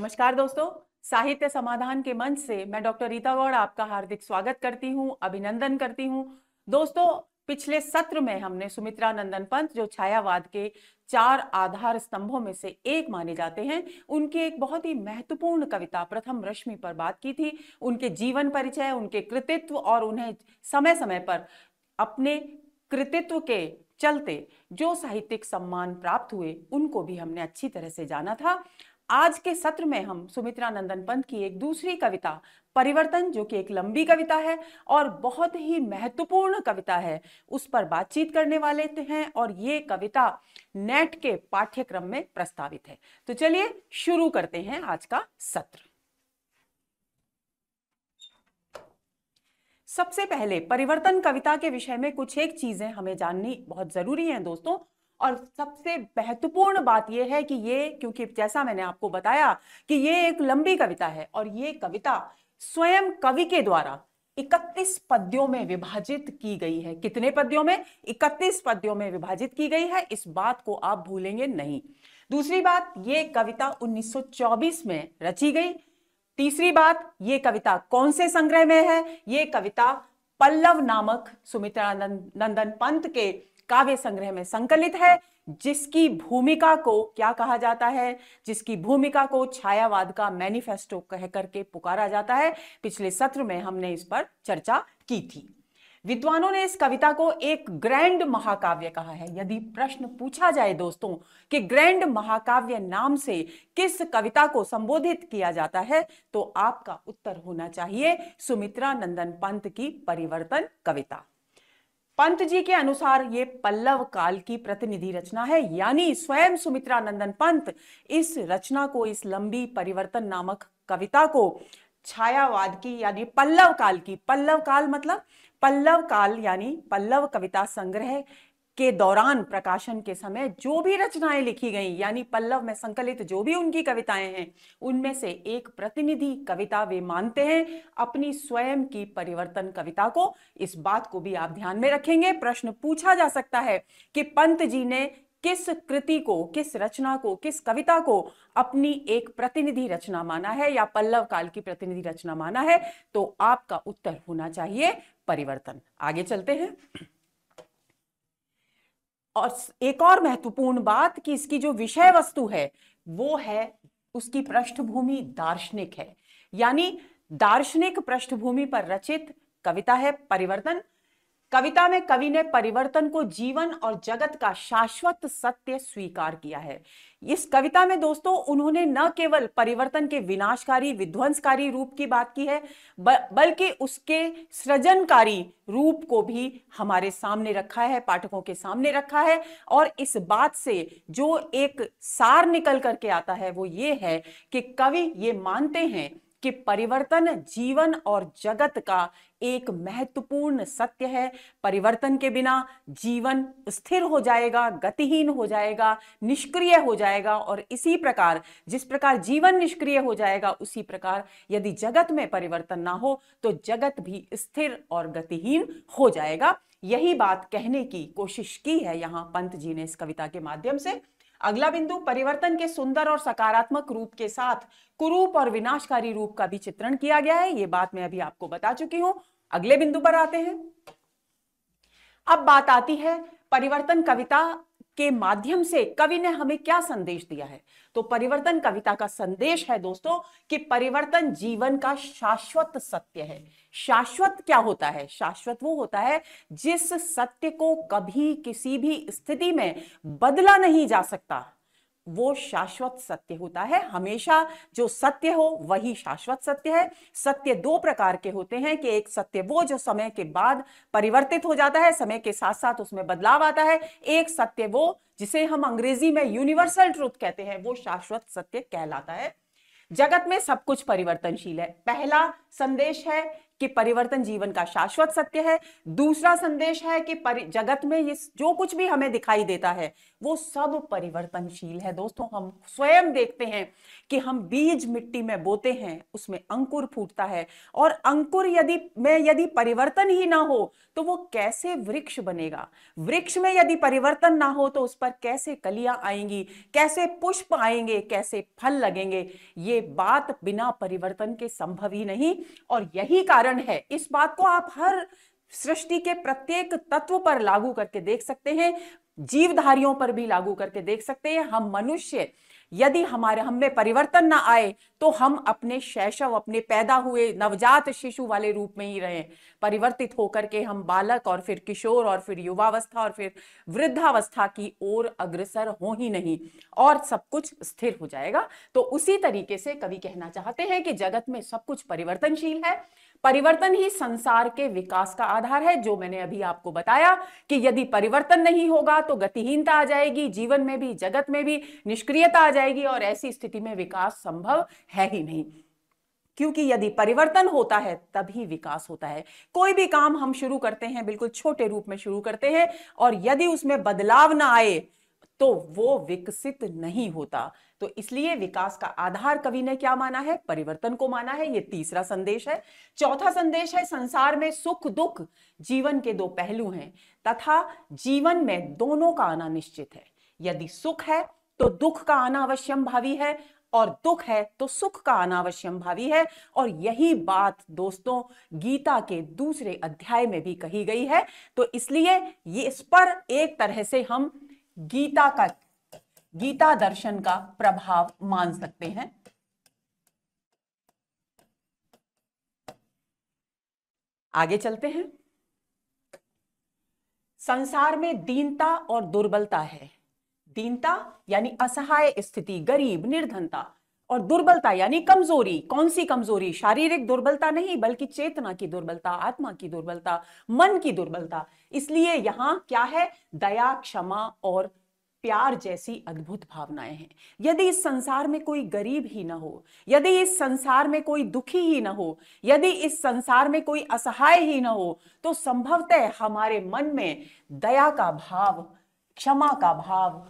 नमस्कार दोस्तों साहित्य समाधान के मंच से मैं डॉक्टर रीता गौड़ आपका हार्दिक स्वागत करती हूं अभिनंदन करती हूं दोस्तों पिछले सत्र में हमने सुमित्रा नंदन पंत जो छायावाद के चार आधार स्तंभों में से एक माने जाते हैं उनकी एक बहुत ही महत्वपूर्ण कविता प्रथम रश्मि पर बात की थी उनके जीवन परिचय उनके कृतित्व और उन्हें समय समय पर अपने कृतित्व के चलते जो साहित्यिक सम्मान प्राप्त हुए उनको भी हमने अच्छी तरह से जाना था आज के सत्र में हम सुमित्रा नंदन पंत की एक दूसरी कविता परिवर्तन जो कि एक लंबी कविता है और बहुत ही महत्वपूर्ण कविता है उस पर बातचीत करने वाले तो हैं और ये कविता नेट के पाठ्यक्रम में प्रस्तावित है तो चलिए शुरू करते हैं आज का सत्र सबसे पहले परिवर्तन कविता के विषय में कुछ एक चीजें हमें जाननी बहुत जरूरी है दोस्तों और सबसे महत्वपूर्ण बात यह है कि ये क्योंकि जैसा मैंने आपको बताया कि ये एक लंबी कविता है और ये कविता स्वयं कवि के द्वारा 31 पद्यों में विभाजित की गई है कितने पद्यों में 31 पद्यों में विभाजित की गई है इस बात को आप भूलेंगे नहीं दूसरी बात ये कविता 1924 में रची गई तीसरी बात ये कविता कौन से संग्रह में है ये कविता पल्लव नामक सुमित्रा नंदन पंत के काव्य संग्रह में संकलित है जिसकी भूमिका को क्या कहा जाता है जिसकी भूमिका को छायावाद का मैनिफेस्टो कह करके पुकारा जाता है पिछले सत्र में हमने इस पर चर्चा की थी विद्वानों ने इस कविता को एक ग्रैंड महाकाव्य कहा है यदि प्रश्न पूछा जाए दोस्तों कि ग्रैंड महाकाव्य नाम से किस कविता को संबोधित किया जाता है तो आपका उत्तर होना चाहिए सुमित्रा नंदन पंत की परिवर्तन कविता पंत जी के अनुसार ये पल्लव काल की प्रतिनिधि रचना है यानी स्वयं सुमित्रा नंदन पंत इस रचना को इस लंबी परिवर्तन नामक कविता को छायावाद की यानी पल्लव काल की पल्लव काल मतलब पल्लव काल यानी पल्लव कविता संग्रह के दौरान प्रकाशन के समय जो भी रचनाएं लिखी गई यानी पल्लव में संकलित जो भी उनकी कविताएं हैं उनमें से एक प्रतिनिधि कविता वे मानते हैं अपनी स्वयं की परिवर्तन कविता को इस बात को भी आप ध्यान में रखेंगे प्रश्न पूछा जा सकता है कि पंत जी ने किस कृति को किस रचना को किस कविता को अपनी एक प्रतिनिधि रचना माना है या पल्लव काल की प्रतिनिधि रचना माना है तो आपका उत्तर होना चाहिए परिवर्तन आगे चलते हैं और एक और महत्वपूर्ण बात कि इसकी जो विषय वस्तु है वो है उसकी पृष्ठभूमि दार्शनिक है यानी दार्शनिक पृष्ठभूमि पर रचित कविता है परिवर्तन कविता में कवि ने परिवर्तन को जीवन और जगत का शाश्वत सत्य स्वीकार किया है इस कविता में दोस्तों उन्होंने न केवल परिवर्तन के विनाशकारी विध्वंसकारी रूप की बात की है बल्कि उसके सृजनकारी रूप को भी हमारे सामने रखा है पाठकों के सामने रखा है और इस बात से जो एक सार निकल करके आता है वो ये है कि कवि ये मानते हैं कि परिवर्तन जीवन और जगत का एक महत्वपूर्ण सत्य है परिवर्तन के बिना जीवन स्थिर हो जाएगा गतिहीन हो जाएगा निष्क्रिय हो जाएगा और इसी प्रकार जिस प्रकार जीवन निष्क्रिय हो जाएगा उसी प्रकार यदि जगत में परिवर्तन ना हो तो जगत भी स्थिर और गतिहीन हो जाएगा यही बात कहने की कोशिश की है यहाँ पंत जी ने इस कविता के माध्यम से अगला बिंदु परिवर्तन के सुंदर और सकारात्मक रूप के साथ कुरूप और विनाशकारी रूप का भी चित्रण किया गया है ये बात मैं अभी आपको बता चुकी हूं अगले बिंदु पर आते हैं अब बात आती है परिवर्तन कविता के माध्यम से कवि ने हमें क्या संदेश दिया है तो परिवर्तन कविता का संदेश है दोस्तों कि परिवर्तन जीवन का शाश्वत सत्य है शाश्वत क्या होता है शाश्वत वो होता है जिस सत्य को कभी किसी भी स्थिति में बदला नहीं जा सकता वो शाश्वत सत्य होता है हमेशा जो सत्य हो वही शाश्वत सत्य है सत्य दो प्रकार के होते हैं कि एक सत्य वो जो समय के बाद परिवर्तित हो जाता है समय के साथ साथ उसमें बदलाव आता है एक सत्य वो जिसे हम अंग्रेजी में यूनिवर्सल ट्रुथ कहते हैं वो शाश्वत सत्य कहलाता है जगत में सब कुछ परिवर्तनशील है पहला संदेश है कि परिवर्तन जीवन का शाश्वत सत्य है दूसरा संदेश है कि जगत में ये जो कुछ भी हमें दिखाई देता है वो सब परिवर्तनशील है दोस्तों हम स्वयं देखते हैं कि हम बीज मिट्टी में बोते हैं उसमें अंकुर फूटता है और अंकुर यदि में यदि परिवर्तन ही ना हो तो वो कैसे वृक्ष बनेगा वृक्ष में यदि परिवर्तन ना हो तो उस पर कैसे कलियां आएंगी कैसे पुष्प आएंगे कैसे फल लगेंगे ये बात बिना परिवर्तन के संभव ही नहीं और यही कारण है इस बात को आप हर सृष्टि के प्रत्येक तत्व पर लागू करके देख सकते हैं जीवधारियों पर भी लागू करके देख सकते हैं हम मनुष्य यदि हमारे हम में परिवर्तन ना आए तो हम अपने शैशव अपने पैदा हुए नवजात शिशु वाले रूप में ही रहें परिवर्तित होकर के हम बालक और फिर किशोर और फिर युवावस्था और फिर वृद्धावस्था की ओर अग्रसर हो ही नहीं और सब कुछ स्थिर हो जाएगा तो उसी तरीके से कवि कहना चाहते हैं कि जगत में सब कुछ परिवर्तनशील है परिवर्तन ही संसार के विकास का आधार है जो मैंने अभी आपको बताया कि यदि परिवर्तन नहीं होगा तो गतिहीनता आ जाएगी जीवन में भी जगत में भी निष्क्रियता आ जाएगी और ऐसी स्थिति में विकास संभव है ही नहीं क्योंकि यदि परिवर्तन होता है तभी विकास होता है कोई भी काम हम शुरू करते हैं बिल्कुल छोटे रूप में शुरू करते हैं और यदि उसमें बदलाव ना आए तो वो विकसित नहीं होता तो इसलिए विकास का आधार कवि ने क्या माना है परिवर्तन को माना है ये तीसरा संदेश है चौथा संदेश है संसार में सुख दुख जीवन के दो पहलू हैं तथा जीवन में दोनों का आना निश्चित है यदि सुख है तो दुख का आना अवश्यम भावी है और दुख है तो सुख का अनावश्यम भावी है और यही बात दोस्तों गीता के दूसरे अध्याय में भी कही गई है तो इसलिए ये इस पर एक तरह से हम गीता का गीता दर्शन का प्रभाव मान सकते हैं आगे चलते हैं संसार में दीनता और दुर्बलता है दीनता यानी असहाय स्थिति गरीब निर्धनता और दुर्बलता यानी कमजोरी कौन सी कमजोरी शारीरिक दुर्बलता नहीं बल्कि चेतना की दुर्बलता आत्मा की दुर्बलता मन की दुर्बलता इसलिए यहाँ क्या है दया क्षमा और प्यार जैसी अद्भुत भावनाएं हैं यदि इस संसार में कोई गरीब ही ना हो यदि इस संसार में कोई दुखी ही ना हो यदि इस संसार में कोई असहाय ही ना हो तो संभवतः हमारे मन में दया का भाव क्षमा का भाव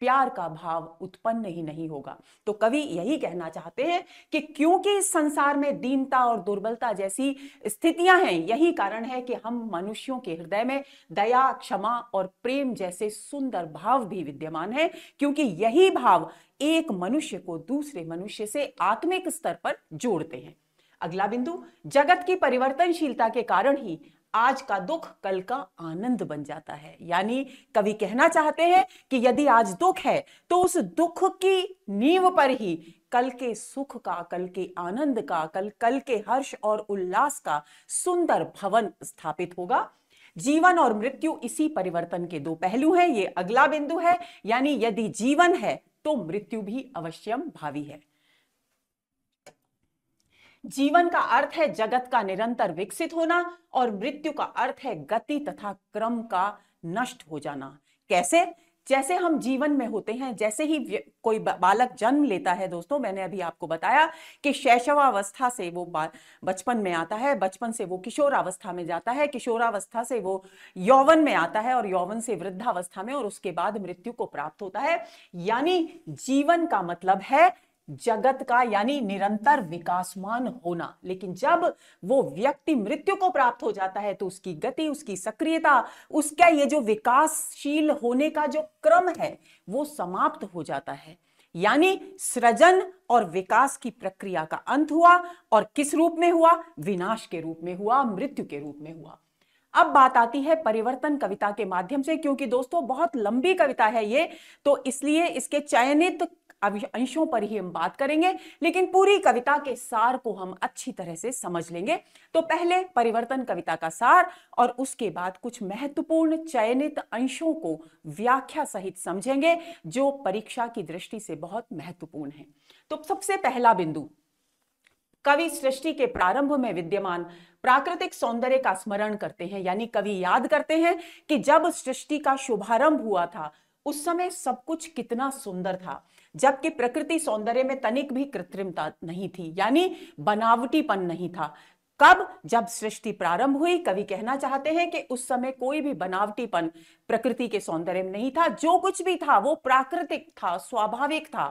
प्यार का भाव उत्पन्न ही नहीं होगा तो कवि यही कहना चाहते हैं कि क्योंकि इस संसार में दीनता और दुर्बलता जैसी स्थितियां हैं यही कारण है कि हम मनुष्यों के हृदय में दया क्षमा और प्रेम जैसे सुंदर भाव भी विद्यमान है क्योंकि यही भाव एक मनुष्य को दूसरे मनुष्य से आत्मिक स्तर पर जोड़ते हैं अगला बिंदु जगत की परिवर्तनशीलता के कारण ही आज का दुख कल का आनंद बन जाता है यानी कवि कहना चाहते हैं कि यदि आज दुख है तो उस दुख की नींव पर ही कल के सुख का कल के आनंद का कल कल के हर्ष और उल्लास का सुंदर भवन स्थापित होगा जीवन और मृत्यु इसी परिवर्तन के दो पहलू हैं ये अगला बिंदु है यानी यदि जीवन है तो मृत्यु भी अवश्यम भावी है जीवन का अर्थ है जगत का निरंतर विकसित होना और मृत्यु का अर्थ है गति तथा क्रम का नष्ट हो जाना कैसे जैसे हम जीवन में होते हैं जैसे ही कोई बालक जन्म लेता है दोस्तों मैंने अभी आपको बताया कि शैशवावस्था से वो बचपन में आता है बचपन से वो किशोरावस्था में जाता है किशोरावस्था से वो यौवन में आता है और यौवन से वृद्धावस्था में और उसके बाद मृत्यु को प्राप्त होता है यानी जीवन का मतलब है जगत का यानी निरंतर विकासमान होना लेकिन जब वो व्यक्ति मृत्यु को प्राप्त हो जाता है तो उसकी गति उसकी सक्रियता उसका ये जो विकासशील होने का जो क्रम है वो समाप्त हो जाता है यानी सृजन और विकास की प्रक्रिया का अंत हुआ और किस रूप में हुआ विनाश के रूप में हुआ मृत्यु के रूप में हुआ अब बात आती है परिवर्तन कविता के माध्यम से क्योंकि दोस्तों बहुत लंबी कविता है ये तो इसलिए इसके चयनित अंशों पर ही हम बात करेंगे लेकिन पूरी कविता के सार को हम अच्छी तरह से समझ लेंगे तो पहले परिवर्तन कविता का सार और उसके बाद कुछ महत्वपूर्ण चयनित अंशों को व्याख्या सहित समझेंगे जो परीक्षा की दृष्टि से बहुत महत्वपूर्ण है तो सबसे पहला बिंदु कवि सृष्टि के प्रारंभ में विद्यमान प्राकृतिक सौंदर्य का स्मरण करते हैं यानी कवि याद करते हैं कि जब सृष्टि का शुभारंभ हुआ था उस समय सब कुछ कितना सुंदर था जबकि प्रकृति सौंदर्य में तनिक भी कृत्रिमता नहीं थी यानी बनावटीपन नहीं था कब जब सृष्टि प्रारंभ हुई कवि कहना चाहते हैं कि उस समय कोई भी बनावटीपन प्रकृति के सौंदर्य में नहीं था जो कुछ भी था वो प्राकृतिक था स्वाभाविक था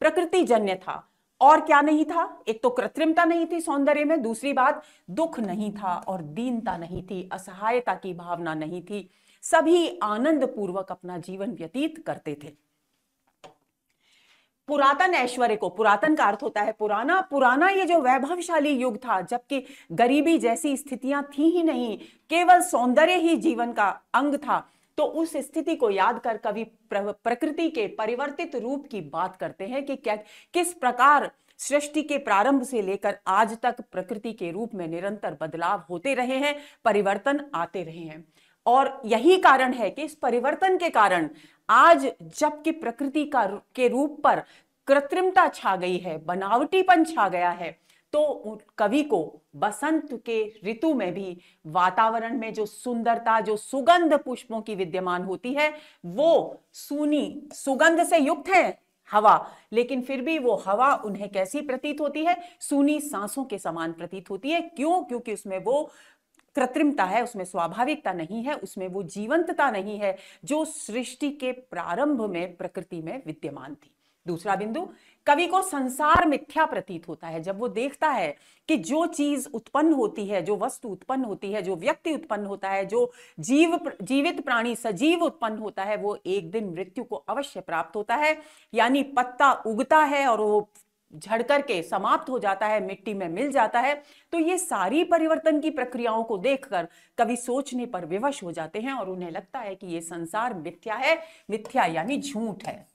प्रकृति जन्य था और क्या नहीं था एक तो कृत्रिमता नहीं थी सौंदर्य में दूसरी बात दुख नहीं था और दीनता नहीं थी असहायता की भावना नहीं थी सभी आनंद पूर्वक अपना जीवन व्यतीत करते थे पुरातन ऐश्वर्य को पुरातन का अर्थ होता है पुराना पुराना ये जो वैभवशाली युग था जबकि गरीबी जैसी स्थितियां थी ही नहीं केवल सौंदर्य ही जीवन का अंग था तो उस स्थिति को याद कर कवि प्रकृति के परिवर्तित रूप की बात करते हैं कि क्या किस प्रकार सृष्टि के प्रारंभ से लेकर आज तक प्रकृति के रूप में निरंतर बदलाव होते रहे हैं परिवर्तन आते रहे हैं और यही कारण है कि इस परिवर्तन के कारण आज जबकि प्रकृति का के रूप पर कृत्रिमता छा गई है बनावटीपन छा गया है तो कवि को बसंत के ऋतु में भी वातावरण में जो सुंदरता जो सुगंध पुष्पों की विद्यमान होती है वो सूनी सुगंध से युक्त है हवा लेकिन फिर भी वो हवा उन्हें कैसी प्रतीत होती है सूनी सांसों के समान प्रतीत होती है क्यों क्योंकि उसमें वो कृत्रिमता है उसमें स्वाभाविकता नहीं है उसमें वो जीवंतता नहीं है जो सृष्टि के प्रारंभ में प्रकृति में विद्यमान थी दूसरा बिंदु कवि को संसार मिथ्या प्रतीत होता है जब वो देखता है कि जो चीज उत्पन्न होती है जो वस्तु उत्पन्न होती है जो व्यक्ति उत्पन्न होता है जो जीव जीवित प्राणी सजीव उत्पन्न होता है वो एक दिन मृत्यु को अवश्य प्राप्त होता है यानी पत्ता उगता है और वो झड़ करके समाप्त हो जाता है मिट्टी में मिल जाता है तो ये सारी परिवर्तन की प्रक्रियाओं को देखकर कवि सोचने पर विवश हो जाते हैं और उन्हें लगता है कि ये संसार मिथ्या है मिथ्या यानी झूठ है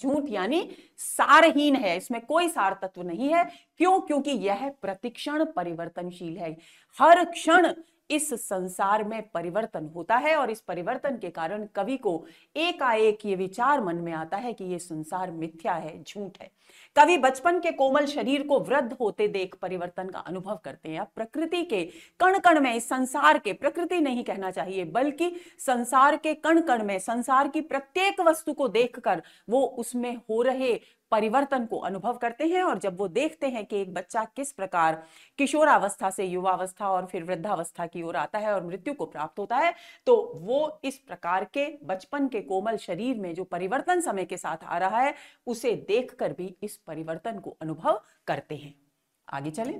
झूठ यानी सारहीन है इसमें कोई सार तत्व नहीं है क्यों क्योंकि यह प्रतिक्षण परिवर्तनशील है हर क्षण इस संसार में परिवर्तन होता है और इस परिवर्तन के कारण कवि को एकाएक ये विचार मन में आता है कि ये संसार मिथ्या है झूठ है कवि बचपन के कोमल शरीर को वृद्ध होते देख परिवर्तन का अनुभव करते हैं प्रकृति के कण कण में संसार के प्रकृति नहीं कहना चाहिए बल्कि संसार के कण कण में संसार की प्रत्येक वस्तु को देखकर वो उसमें हो रहे परिवर्तन को अनुभव करते हैं और जब वो देखते हैं कि एक बच्चा किस प्रकार किशोरावस्था से युवावस्था और फिर वृद्धावस्था की ओर आता है और मृत्यु को प्राप्त होता है तो वो इस प्रकार के बचपन के कोमल शरीर में जो परिवर्तन समय के साथ आ रहा है उसे देखकर भी इस परिवर्तन को अनुभव करते हैं आगे चलें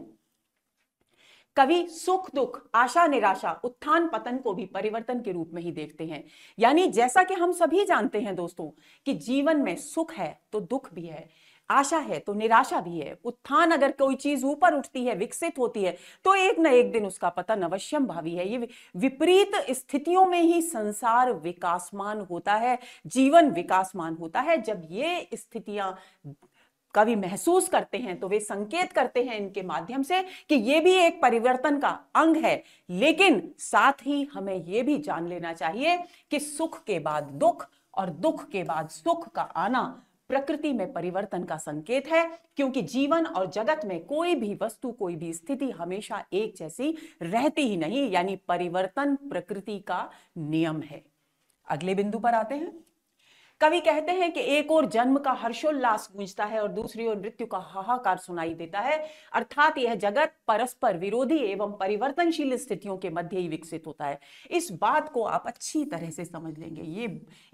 कवि सुख दुख आशा निराशा उत्थान पतन को भी परिवर्तन के रूप में ही देखते हैं यानी जैसा कि हम सभी जानते हैं दोस्तों कि जीवन में सुख है तो दुख भी है आशा है तो निराशा भी है उत्थान अगर कोई चीज ऊपर उठती है विकसित होती है तो एक न एक दिन उसका पतन अवश्यम भावी है ये विपरीत स्थितियों में ही संसार विकासमान होता है जीवन विकासमान होता है जब ये स्थितियां कवि महसूस करते हैं तो वे संकेत करते हैं इनके माध्यम से कि ये भी एक परिवर्तन का अंग है लेकिन साथ ही हमें ये भी जान लेना चाहिए कि सुख के बाद दुख और दुख के बाद सुख का आना प्रकृति में परिवर्तन का संकेत है क्योंकि जीवन और जगत में कोई भी वस्तु कोई भी स्थिति हमेशा एक जैसी रहती ही नहीं यानी परिवर्तन प्रकृति का नियम है अगले बिंदु पर आते हैं कवि कहते हैं कि एक और जन्म का हर्षोल्लास गूंजता है और दूसरी ओर मृत्यु का हाहाकार सुनाई देता है अर्थात यह जगत परस्पर विरोधी एवं परिवर्तनशील स्थितियों के मध्य ही विकसित होता है इस बात को आप अच्छी तरह से समझ लेंगे ये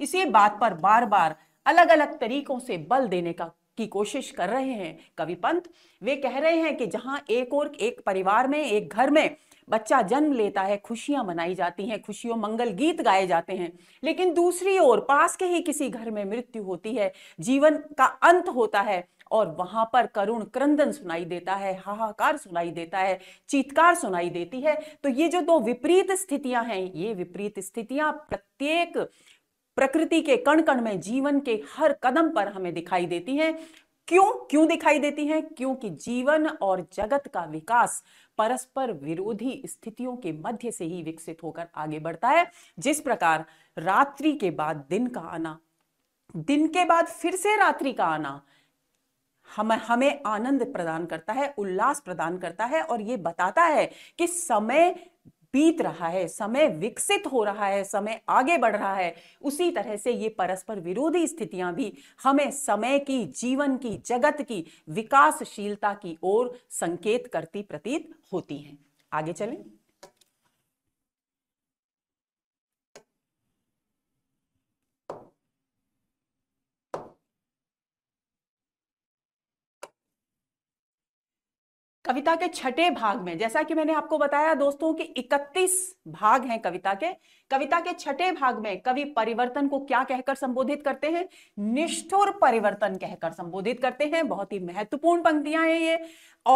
इसी बात पर बार बार अलग अलग तरीकों से बल देने का की कोशिश कर रहे हैं कवि पंत वे कह रहे हैं कि जहां एक और एक परिवार में एक घर में बच्चा जन्म लेता है खुशियां मनाई जाती हैं खुशियों मंगल गीत गाए जाते हैं लेकिन दूसरी ओर पास के ही किसी घर में मृत्यु होती है जीवन का अंत होता है और वहां पर करुण क्रंदन सुनाई देता है हाहाकार सुनाई देता है चीतकार सुनाई देती है तो ये जो दो विपरीत स्थितियां हैं ये विपरीत स्थितियां प्रत्येक प्रकृति के कण कण में जीवन के हर कदम पर हमें दिखाई देती हैं क्यों क्यों दिखाई देती हैं क्योंकि जीवन और जगत का विकास परस्पर विरोधी स्थितियों के मध्य से ही विकसित होकर आगे बढ़ता है जिस प्रकार रात्रि के बाद दिन का आना दिन के बाद फिर से रात्रि का आना हम हमें आनंद प्रदान करता है उल्लास प्रदान करता है और ये बताता है कि समय बीत रहा है समय विकसित हो रहा है समय आगे बढ़ रहा है उसी तरह से ये परस्पर विरोधी स्थितियां भी हमें समय की जीवन की जगत की विकासशीलता की ओर संकेत करती प्रतीत होती हैं आगे चलें कविता के छठे भाग में जैसा कि मैंने आपको बताया दोस्तों कि 31 भाग हैं कविता के कविता के छठे भाग में कवि परिवर्तन को क्या कहकर संबोधित करते हैं निष्ठुर परिवर्तन कहकर संबोधित करते हैं बहुत ही महत्वपूर्ण पंक्तियां हैं ये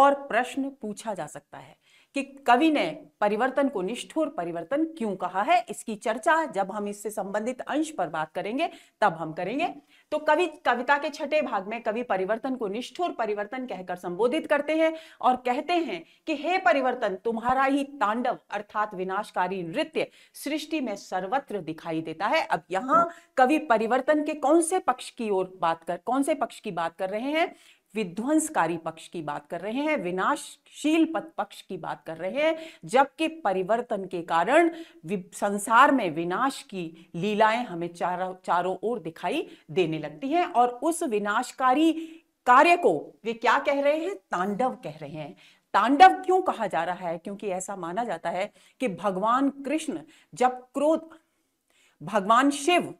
और प्रश्न पूछा जा सकता है कि कवि ने परिवर्तन को निष्ठुर परिवर्तन क्यों कहा है इसकी चर्चा जब हम इससे संबंधित अंश पर बात करेंगे तब हम करेंगे तो कवि कविता के छठे भाग में कवि परिवर्तन को निष्ठुर परिवर्तन कहकर संबोधित करते हैं और कहते हैं कि हे परिवर्तन तुम्हारा ही तांडव अर्थात विनाशकारी नृत्य सृष्टि में सर्वत्र दिखाई देता है अब यहाँ कवि परिवर्तन के कौन से पक्ष की ओर बात कर कौन से पक्ष की बात कर रहे हैं विध्वंसकारी पक्ष की बात कर रहे हैं विनाशशील पक्ष की बात कर रहे हैं जबकि परिवर्तन के कारण संसार में विनाश की लीलाएं हमें चारों चारों ओर दिखाई देने लगती हैं और उस विनाशकारी कार्य को वे क्या कह रहे हैं तांडव कह रहे हैं तांडव क्यों कहा जा रहा है क्योंकि ऐसा माना जाता है कि भगवान कृष्ण जब क्रोध भगवान शिव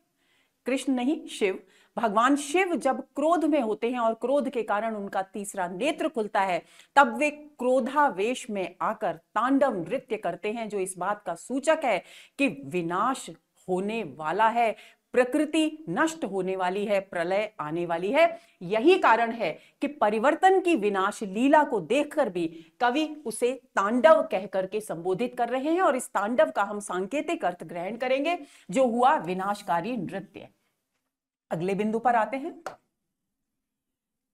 कृष्ण नहीं शिव भगवान शिव जब क्रोध में होते हैं और क्रोध के कारण उनका तीसरा नेत्र खुलता है तब वे क्रोधावेश में आकर तांडव नृत्य करते हैं जो इस बात का सूचक है कि विनाश होने वाला है प्रकृति नष्ट होने वाली है प्रलय आने वाली है यही कारण है कि परिवर्तन की विनाश लीला को देखकर भी कवि उसे तांडव कह करके संबोधित कर रहे हैं और इस तांडव का हम सांकेतिक अर्थ ग्रहण करेंगे जो हुआ विनाशकारी नृत्य अगले बिंदु पर आते हैं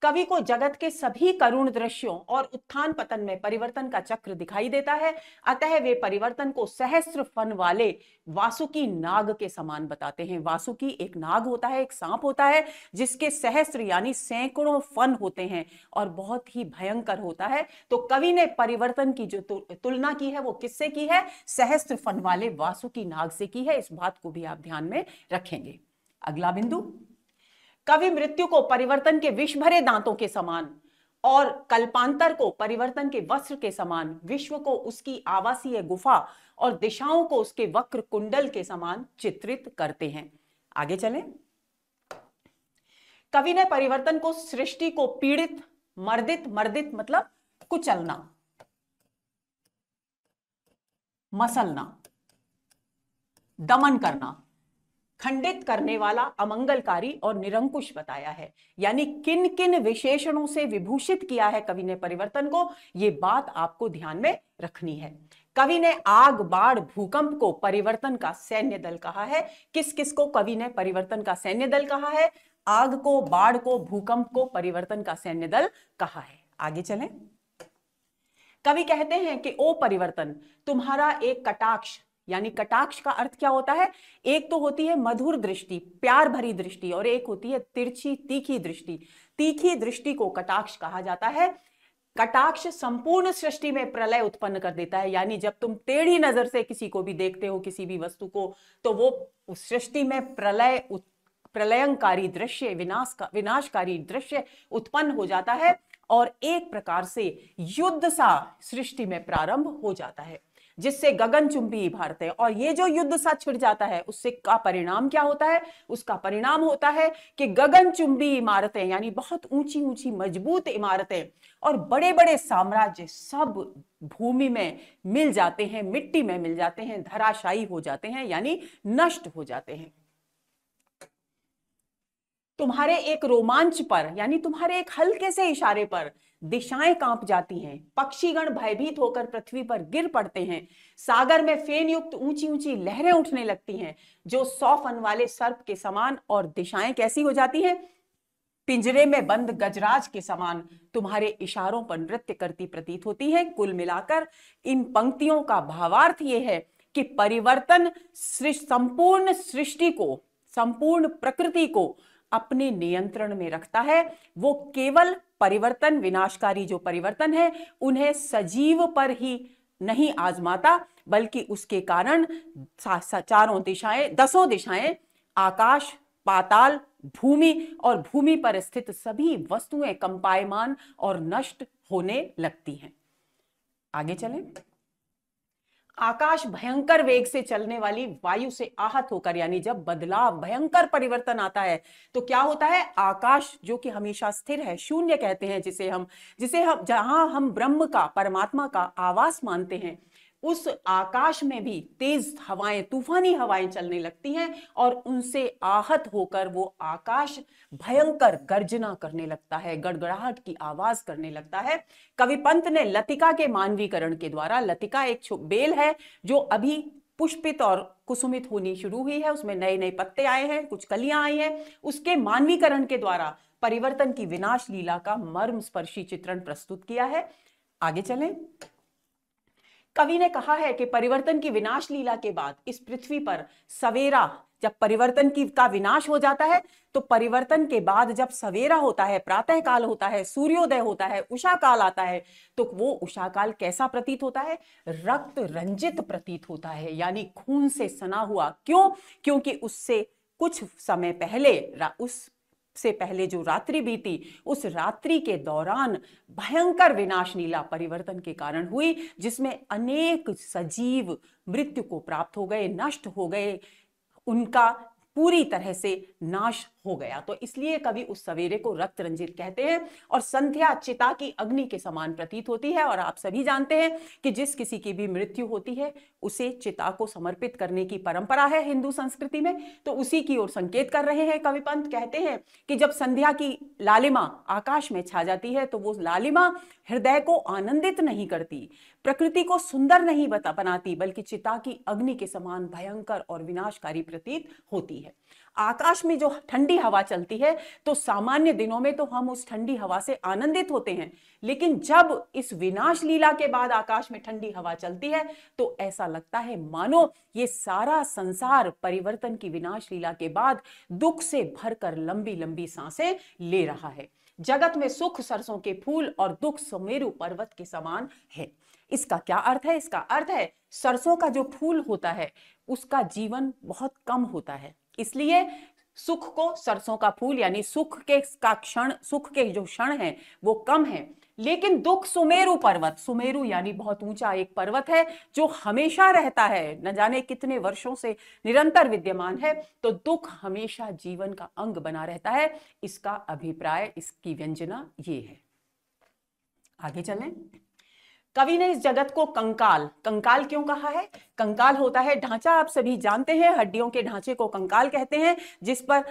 कवि को जगत के सभी करुण दृश्यों और उत्थान पतन में परिवर्तन का चक्र दिखाई देता है अतः वे परिवर्तन को सहस्त्र फन वाले वासुकी नाग के समान बताते हैं वासुकी एक नाग होता है एक सांप होता है जिसके सहस्त्र यानी सैकड़ों फन होते हैं और बहुत ही भयंकर होता है तो कवि ने परिवर्तन की जो तुलना की है वो किससे की है सहस्त्र फन वाले वासुकी नाग से की है इस बात को भी आप ध्यान में रखेंगे अगला बिंदु कवि मृत्यु को परिवर्तन के विष भरे दांतों के समान और कल्पांतर को परिवर्तन के वस्त्र के समान विश्व को उसकी आवासीय गुफा और दिशाओं को उसके वक्र कुंडल के समान चित्रित करते हैं आगे चलें कवि ने परिवर्तन को सृष्टि को पीड़ित मर्दित मर्दित मतलब कुचलना मसलना दमन करना खंडित करने वाला अमंगलकारी और निरंकुश बताया है यानी किन किन विशेषणों से विभूषित किया है कवि ने परिवर्तन को ये बात आपको ध्यान में रखनी है कवि ने आग बाढ़ भूकंप को परिवर्तन का सैन्य दल कहा है किस किस को कवि ने परिवर्तन का सैन्य दल कहा है आग को बाढ़ को भूकंप को परिवर्तन का सैन्य दल कहा है आगे चलें कवि कहते हैं कि ओ परिवर्तन तुम्हारा एक कटाक्ष यानी कटाक्ष का अर्थ क्या होता है एक तो होती है मधुर दृष्टि प्यार भरी दृष्टि और एक होती है तिरछी तीखी दृष्टि तीखी दृष्टि को कटाक्ष कहा जाता है कटाक्ष संपूर्ण सृष्टि में प्रलय उत्पन्न कर देता है यानी जब तुम टेढ़ी नजर से किसी को भी देखते हो किसी भी वस्तु को तो वो उस सृष्टि में प्रलय प्रलयंकारी दृश्य विनाश का विनाशकारी दृश्य उत्पन्न हो जाता है और एक प्रकार से युद्ध सा सृष्टि में प्रारंभ हो जाता है जिससे गगनचुंबी इमारत है और ये जो युद्ध सा छिड़ जाता है उससे का परिणाम क्या होता है उसका परिणाम होता है कि गगनचुंबी इमारतें यानी बहुत ऊंची ऊंची मजबूत इमारतें और बड़े बड़े साम्राज्य सब भूमि में मिल जाते हैं मिट्टी में मिल जाते हैं धराशायी हो जाते हैं यानी नष्ट हो जाते हैं तुम्हारे एक रोमांच पर यानी तुम्हारे एक हल्के से इशारे पर दिशाएं कांप जाती हैं पक्षीगण भयभीत होकर पृथ्वी पर गिर पड़ते हैं सागर में फेन युक्त ऊंची ऊंची लहरें उठने लगती हैं जो सौ फन वाले सर्प के समान और दिशाएं कैसी हो जाती हैं पिंजरे में बंद गजराज के समान तुम्हारे इशारों पर नृत्य करती प्रतीत होती है कुल मिलाकर इन पंक्तियों का भावार्थ यह है कि परिवर्तन संपूर्ण सृष्टि को संपूर्ण प्रकृति को अपने नियंत्रण में रखता है वो केवल परिवर्तन विनाशकारी जो परिवर्तन है उन्हें सजीव पर ही नहीं आजमाता बल्कि उसके कारण चारों दिशाएं दसों दिशाएं आकाश पाताल भूमि और भूमि पर स्थित सभी वस्तुएं कंपायमान और नष्ट होने लगती हैं आगे चलें आकाश भयंकर वेग से चलने वाली वायु से आहत होकर यानी जब बदलाव भयंकर परिवर्तन आता है तो क्या होता है आकाश जो कि हमेशा स्थिर है शून्य कहते हैं जिसे हम जिसे हम जहां हम ब्रह्म का परमात्मा का आवास मानते हैं उस आकाश में भी तेज हवाएं तूफानी हवाएं चलने लगती हैं और उनसे आहत होकर वो आकाश भयंकर गर्जना करने लगता है गड़गड़ाहट की आवाज करने लगता है कवि पंत ने लतिका के मानवीकरण के द्वारा लतिका एक बेल है जो अभी पुष्पित और कुसुमित होनी शुरू हुई है उसमें नए नए पत्ते आए हैं कुछ कलियां आई हैं उसके मानवीकरण के द्वारा परिवर्तन की विनाश लीला का मर्म स्पर्शी चित्रण प्रस्तुत किया है आगे चलें कवि ने कहा है कि परिवर्तन की विनाश लीला के बाद इस पृथ्वी पर सवेरा जब परिवर्तन की का विनाश हो जाता है तो परिवर्तन के बाद जब सवेरा होता है प्रातः काल होता है सूर्योदय होता है उषा काल आता है तो वो उषा काल कैसा प्रतीत होता है रक्त रंजित प्रतीत होता है यानी खून से सना हुआ क्यों क्योंकि उससे कुछ समय पहले उस से पहले जो रात्रि बीती उस रात्रि के दौरान भयंकर विनाश नीला परिवर्तन के कारण हुई जिसमें अनेक सजीव मृत्यु को प्राप्त हो गए नष्ट हो गए उनका पूरी तरह से नाश हो गया तो इसलिए कवि उस सवेरे को रक्त रंजित कहते हैं और संध्या चिता की अग्नि के समान प्रतीत होती है और आप सभी जानते हैं कि जिस किसी की भी मृत्यु होती है उसे चिता को समर्पित करने की परंपरा है हिंदू संस्कृति में तो उसी की ओर संकेत कर रहे हैं कविपंत कहते हैं कि जब संध्या की लालिमा आकाश में छा जाती है तो वो लालिमा हृदय को आनंदित नहीं करती प्रकृति को सुंदर नहीं बता बनाती बल्कि चिता की अग्नि के समान भयंकर और विनाशकारी प्रतीत होती है आकाश में जो ठंडी हवा चलती है तो सामान्य दिनों में तो हम उस ठंडी हवा से आनंदित होते हैं लेकिन जब इस विनाश लीला के बाद आकाश में ठंडी हवा चलती है तो ऐसा लगता है मानो ये सारा संसार परिवर्तन की विनाश लीला के बाद दुख से भरकर लंबी लंबी सांसें ले रहा है जगत में सुख सरसों के फूल और दुख सुमेरु पर्वत के समान है इसका क्या अर्थ है इसका अर्थ है सरसों का जो फूल होता है उसका जीवन बहुत कम होता है इसलिए सुख को सरसों का फूल यानी सुख के का क्षण सुख के जो क्षण है वो कम है लेकिन दुख सुमेरु पर्वत सुमेरु यानी बहुत ऊंचा एक पर्वत है जो हमेशा रहता है न जाने कितने वर्षों से निरंतर विद्यमान है तो दुख हमेशा जीवन का अंग बना रहता है इसका अभिप्राय इसकी व्यंजना ये है आगे चलें कवि ने इस जगत को कंकाल कंकाल क्यों कहा है कंकाल होता है ढांचा आप सभी जानते हैं हड्डियों के ढांचे को कंकाल कहते हैं जिस पर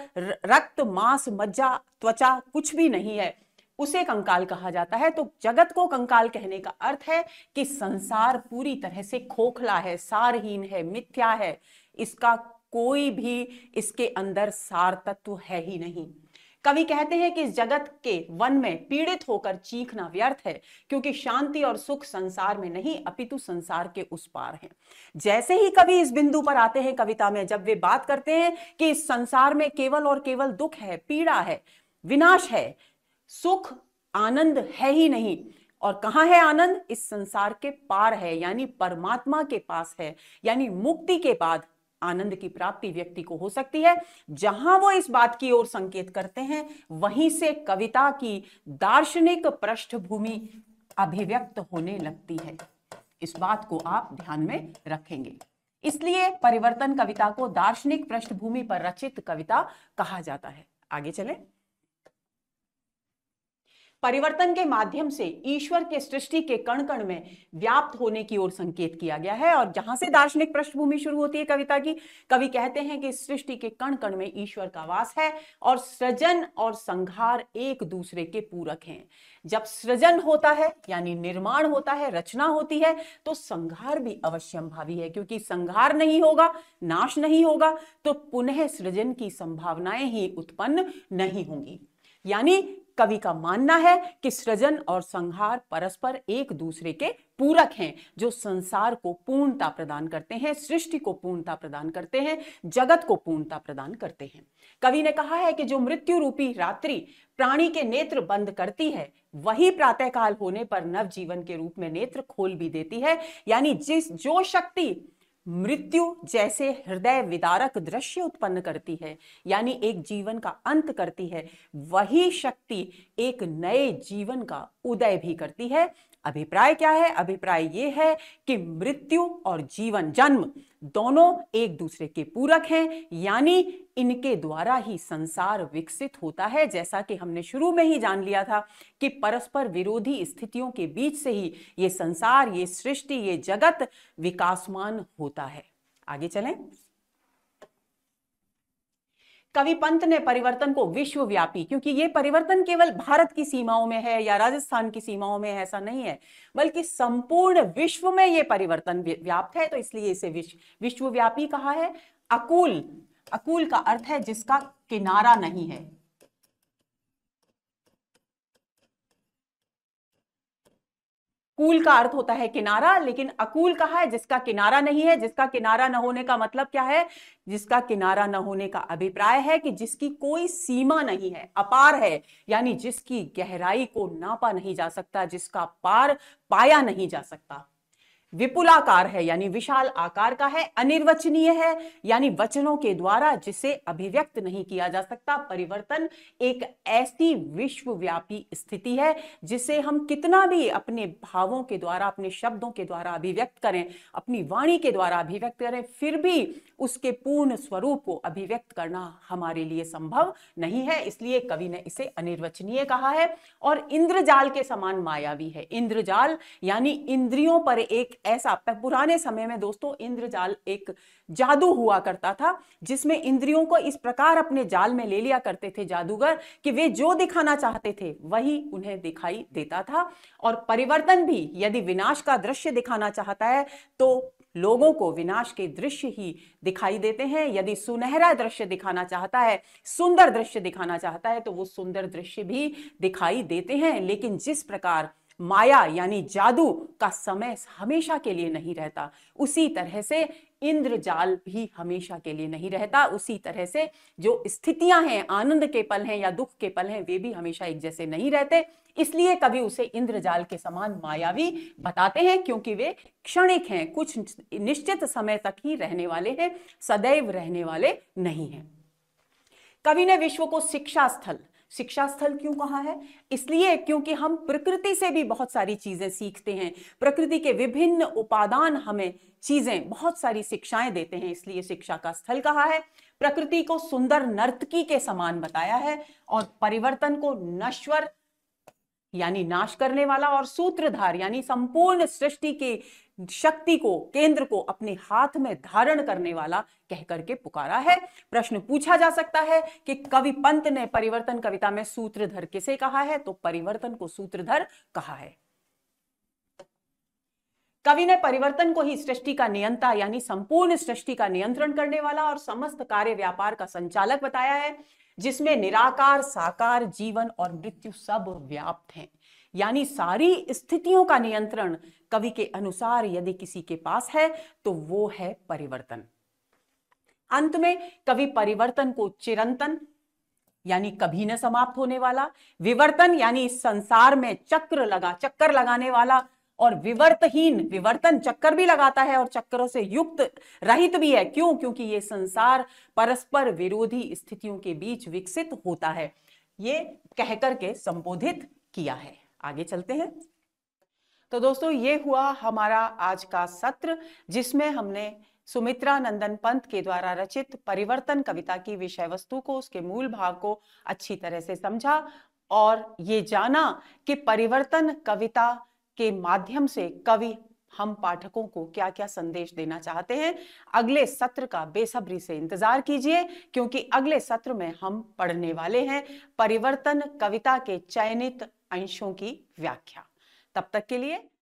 रक्त मांस मज्जा त्वचा कुछ भी नहीं है उसे कंकाल कहा जाता है तो जगत को कंकाल कहने का अर्थ है कि संसार पूरी तरह से खोखला है सारहीन है मिथ्या है इसका कोई भी इसके अंदर सार तत्व है ही नहीं कवि कहते हैं कि इस जगत के वन में पीड़ित होकर चीखना व्यर्थ है क्योंकि शांति और सुख संसार में नहीं अपितु संसार के उस पार है जैसे ही कवि इस बिंदु पर आते हैं कविता में जब वे बात करते हैं कि इस संसार में केवल और केवल दुख है पीड़ा है विनाश है सुख आनंद है ही नहीं और कहाँ है आनंद इस संसार के पार है यानी परमात्मा के पास है यानी मुक्ति के बाद आनंद की प्राप्ति व्यक्ति को हो सकती है जहां वो इस बात की ओर संकेत करते हैं वहीं से कविता की दार्शनिक पृष्ठभूमि अभिव्यक्त होने लगती है इस बात को आप ध्यान में रखेंगे इसलिए परिवर्तन कविता को दार्शनिक पृष्ठभूमि पर रचित कविता कहा जाता है आगे चलें परिवर्तन के माध्यम से ईश्वर के सृष्टि के कण कण में व्याप्त होने की ओर संकेत किया गया है और जहां से दार्शनिक पृष्ठभूमि शुरू होती है कविता की कवि कहते हैं कि सृष्टि के कण कण में ईश्वर का वास है और सृजन और संघार एक दूसरे के पूरक हैं जब सृजन होता है यानी निर्माण होता है रचना होती है तो संघार भी अवश्यम भावी है क्योंकि संघार नहीं होगा नाश नहीं होगा तो पुनः सृजन की संभावनाएं ही उत्पन्न नहीं होंगी यानी कवि का मानना है कि सृजन और संहार परस्पर एक दूसरे के पूरक हैं जो संसार को पूर्णता प्रदान करते हैं सृष्टि को पूर्णता प्रदान करते हैं जगत को पूर्णता प्रदान करते हैं कवि ने कहा है कि जो मृत्यु रूपी रात्रि प्राणी के नेत्र बंद करती है वही प्रातःकाल होने पर नवजीवन के रूप में नेत्र खोल भी देती है यानी जिस जो शक्ति मृत्यु जैसे हृदय विदारक दृश्य उत्पन्न करती है यानी एक जीवन का अंत करती है वही शक्ति एक नए जीवन का उदय भी करती है अभिप्राय क्या है अभिप्राय ये है कि मृत्यु और जीवन जन्म दोनों एक दूसरे के पूरक हैं यानी इनके द्वारा ही संसार विकसित होता है जैसा कि हमने शुरू में ही जान लिया था कि परस्पर विरोधी स्थितियों के बीच से ही ये संसार ये सृष्टि ये जगत विकासमान होता है आगे चलें कवि पंत ने परिवर्तन को विश्वव्यापी क्योंकि ये परिवर्तन केवल भारत की सीमाओं में है या राजस्थान की सीमाओं में ऐसा नहीं है बल्कि संपूर्ण विश्व में ये परिवर्तन व्याप्त है तो इसलिए इसे विश्व विश्वव्यापी कहा है अकुल अकुल का अर्थ है जिसका किनारा नहीं है कूल का अर्थ होता है किनारा लेकिन अकूल कहा है जिसका किनारा नहीं है जिसका किनारा न होने का मतलब क्या है जिसका किनारा न होने का अभिप्राय है कि जिसकी कोई सीमा नहीं है अपार है यानी जिसकी गहराई को नापा नहीं जा सकता जिसका पार पाया नहीं जा सकता विपुलाकार है यानी विशाल आकार का है अनिर्वचनीय है यानी वचनों के द्वारा जिसे अभिव्यक्त नहीं किया जा सकता परिवर्तन एक ऐसी विश्वव्यापी स्थिति है जिसे हम कितना भी अपने भावों के द्वारा अपने शब्दों के द्वारा अभिव्यक्त करें अपनी वाणी के द्वारा अभिव्यक्त करें फिर भी उसके पूर्ण स्वरूप को अभिव्यक्त करना हमारे लिए संभव नहीं है इसलिए कवि ने इसे अनिर्वचनीय कहा है और इंद्रजाल के समान मायावी है इंद्रजाल यानी इंद्रियों पर एक ऐसा पुराने समय में दोस्तों इंद्रजाल एक जादू हुआ करता था जिसमें इंद्रियों को इस प्रकार अपने जाल में ले लिया करते थे जादूगर कि वे जो दिखाना चाहते थे वही उन्हें दिखाई देता था और परिवर्तन भी यदि विनाश का दृश्य दिखाना चाहता है तो लोगों को विनाश के दृश्य ही दिखाई देते हैं यदि सुनहरा दृश्य दिखाना चाहता है सुंदर दृश्य दिखाना चाहता है तो वो सुंदर दृश्य भी दिखाई देते हैं लेकिन जिस प्रकार माया यानी जादू का समय हमेशा के लिए नहीं रहता उसी तरह से इंद्रजाल भी हमेशा के लिए नहीं रहता उसी तरह से जो स्थितियां हैं आनंद के पल हैं या दुख के पल हैं वे भी हमेशा एक जैसे नहीं रहते इसलिए कभी उसे इंद्रजाल के समान मायावी बताते हैं क्योंकि वे क्षणिक हैं कुछ निश्चित समय तक ही रहने वाले हैं सदैव रहने वाले नहीं हैं कवि ने विश्व को शिक्षा स्थल शिक्षा स्थल क्यों कहा है इसलिए क्योंकि हम प्रकृति से भी बहुत सारी चीजें सीखते हैं प्रकृति के विभिन्न उपादान हमें चीजें बहुत सारी शिक्षाएं देते हैं इसलिए शिक्षा का स्थल कहा है प्रकृति को सुंदर नर्तकी के समान बताया है और परिवर्तन को नश्वर यानी नाश करने वाला और सूत्रधार यानी संपूर्ण सृष्टि के शक्ति को केंद्र को अपने हाथ में धारण करने वाला कह करके पुकारा है प्रश्न पूछा जा सकता है कि कवि पंत ने परिवर्तन कविता में सूत्रधर किसे कहा है तो परिवर्तन को सूत्रधर कहा है कवि ने परिवर्तन को ही सृष्टि का नियंता यानी संपूर्ण सृष्टि का नियंत्रण करने वाला और समस्त कार्य व्यापार का संचालक बताया है जिसमें निराकार साकार जीवन और मृत्यु सब व्याप्त हैं यानी सारी स्थितियों का नियंत्रण कवि के अनुसार यदि किसी के पास है तो वो है परिवर्तन अंत में कवि परिवर्तन को चिरंतन यानी कभी न समाप्त होने वाला विवर्तन यानी संसार में चक्र लगा चक्कर लगाने वाला और विवर्तहीन विवर्तन चक्कर भी लगाता है और चक्करों से युक्त रहित भी है क्यों क्योंकि ये संसार परस्पर विरोधी स्थितियों के बीच विकसित होता है ये कहकर के संबोधित किया है आगे चलते हैं तो दोस्तों ये हुआ हमारा आज का सत्र जिसमें हमने सुमित्रा नंदन पंत के द्वारा रचित परिवर्तन कविता की विषय वस्तु को उसके मूल भाव को अच्छी तरह से समझा और ये जाना कि परिवर्तन कविता के माध्यम से कवि हम पाठकों को क्या क्या संदेश देना चाहते हैं अगले सत्र का बेसब्री से इंतजार कीजिए क्योंकि अगले सत्र में हम पढ़ने वाले हैं परिवर्तन कविता के चयनित अंशों की व्याख्या तब तक के लिए